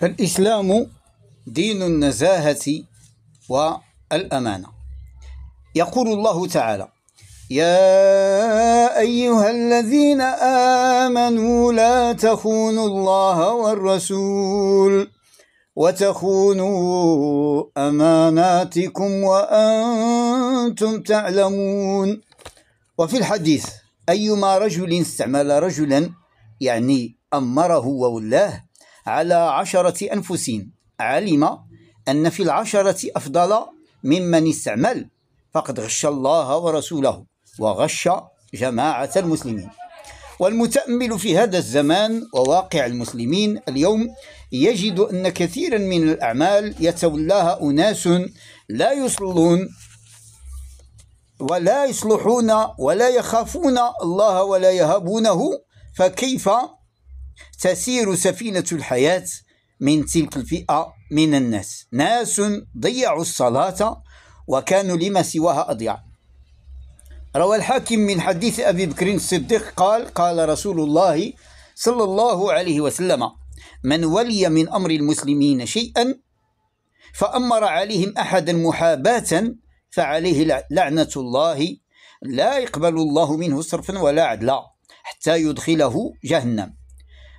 فالإسلام دين النزاهة والأمانة يقول الله تعالى يا أيها الذين آمنوا لا تخونوا الله والرسول وتخونوا أماناتكم وأنتم تعلمون وفي الحديث أيما رجل استعمل رجلا يعني أمره وولاه على عشرة أنفس علم أن في العشرة أفضل ممن استعمل فقد غش الله ورسوله وغش جماعة المسلمين والمتأمل في هذا الزمان وواقع المسلمين اليوم يجد أن كثيرا من الأعمال يتولاها أناس لا يصلون ولا يصلحون ولا يخافون الله ولا يهابونه فكيف تسير سفينة الحياة من تلك الفئة من الناس ناس ضيعوا الصلاة وكانوا لما سواها أضيع روى الحاكم من حديث أبي بكر الصديق قال قال رسول الله صلى الله عليه وسلم من ولي من أمر المسلمين شيئا فأمر عليهم أحدا محاباة فعليه لعنة الله لا يقبل الله منه صرفا ولا عدلا حتى يدخله جهنم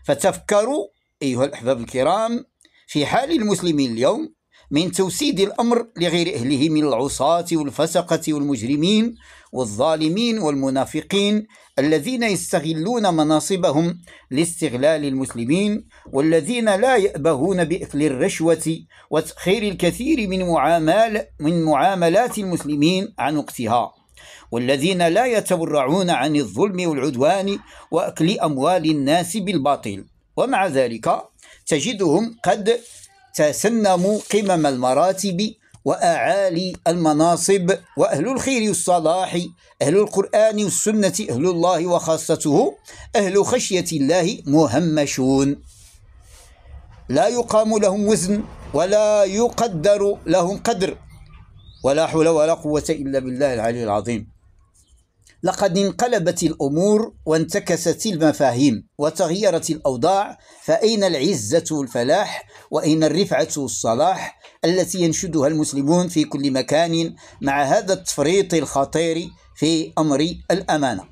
فتفكروا أيها الأحباب الكرام في حال المسلمين اليوم من توسيد الأمر لغير أهله من العصاة والفسقة والمجرمين والظالمين والمنافقين الذين يستغلون مناصبهم لاستغلال المسلمين والذين لا يأبهون بأكل الرشوة وتأخير الكثير من معامل من معاملات المسلمين عن وقتها والذين لا يتورعون عن الظلم والعدوان وأكل أموال الناس بالباطل ومع ذلك تجدهم قد تسنموا قمم المراتب وأعالي المناصب وأهل الخير والصلاح أهل القرآن والسنة أهل الله وخاصته أهل خشية الله مهمشون لا يقام لهم وزن ولا يقدر لهم قدر ولا حول ولا قوة إلا بالله العلي العظيم لقد انقلبت الأمور وانتكست المفاهيم وتغيرت الأوضاع فأين العزة الفلاح وأين الرفعة الصلاح التي ينشدها المسلمون في كل مكان مع هذا التفريط الخطير في أمر الأمانة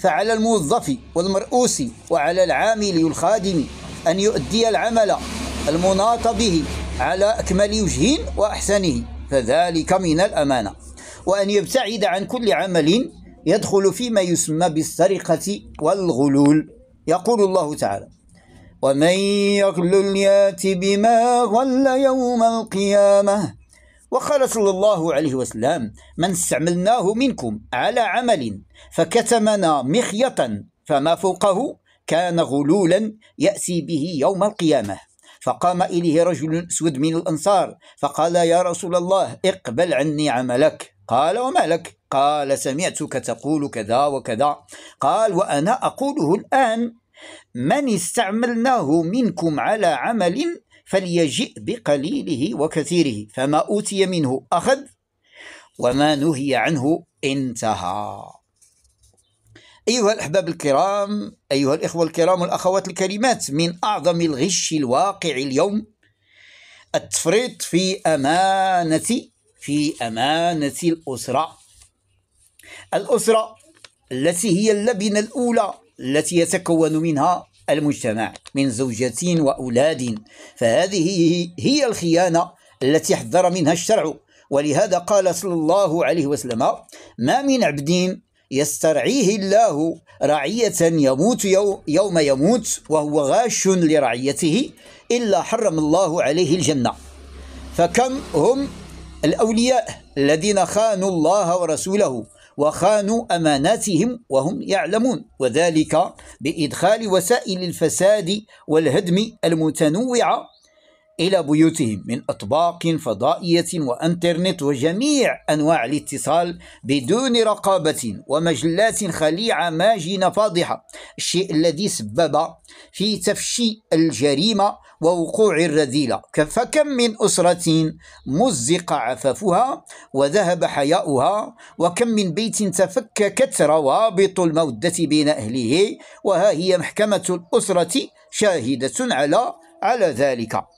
فعلى الموظف والمرؤوس وعلى العامل والخادم أن يؤدي العمل المناط به على أكمل وجه وأحسنه فذلك من الأمانة وأن يبتعد عن كل عمل يدخل فيما يسمى بالسرقة والغلول يقول الله تعالى ومن يغلل يات بما غل يوم القيامة وقال صلى الله عليه وسلم من استعملناه منكم على عمل فكتمنا مخيطا فما فوقه كان غلولا يأتي به يوم القيامة فقام إليه رجل أسود من الأنصار فقال يا رسول الله اقبل عني عملك قال وما لك قال سمعتك تقول كذا وكذا قال وأنا أقوله الآن من استعملناه منكم على عمل فليجئ بقليله وكثيره فما أوتي منه أخذ وما نهي عنه انتهى أيها الأحباب الكرام أيها الإخوة الكرام والأخوات الكريمات من أعظم الغش الواقع اليوم التفريط في أمانة في أمانة الأسرة الأسرة التي هي اللبنة الأولى التي يتكون منها المجتمع من زوجة وأولاد فهذه هي الخيانة التي حذر منها الشرع ولهذا قال صلى الله عليه وسلم ما من عبد يسترعيه الله رعية يموت يوم يموت وهو غاش لرعيته إلا حرم الله عليه الجنة فكم هم الأولياء الذين خانوا الله ورسوله وخانوا أماناتهم وهم يعلمون وذلك بإدخال وسائل الفساد والهدم المتنوعة إلى بيوتهم من أطباق فضائية وأنترنت وجميع أنواع الاتصال بدون رقابة ومجلات خليعة ماجنة فاضحة الشيء الذي سبب في تفشي الجريمة ووقوع الرذيلة فكم من أسرة مزق عفافها وذهب حياؤها وكم من بيت تفككت روابط المودة بين أهله وها هي محكمة الأسرة شاهدة على على ذلك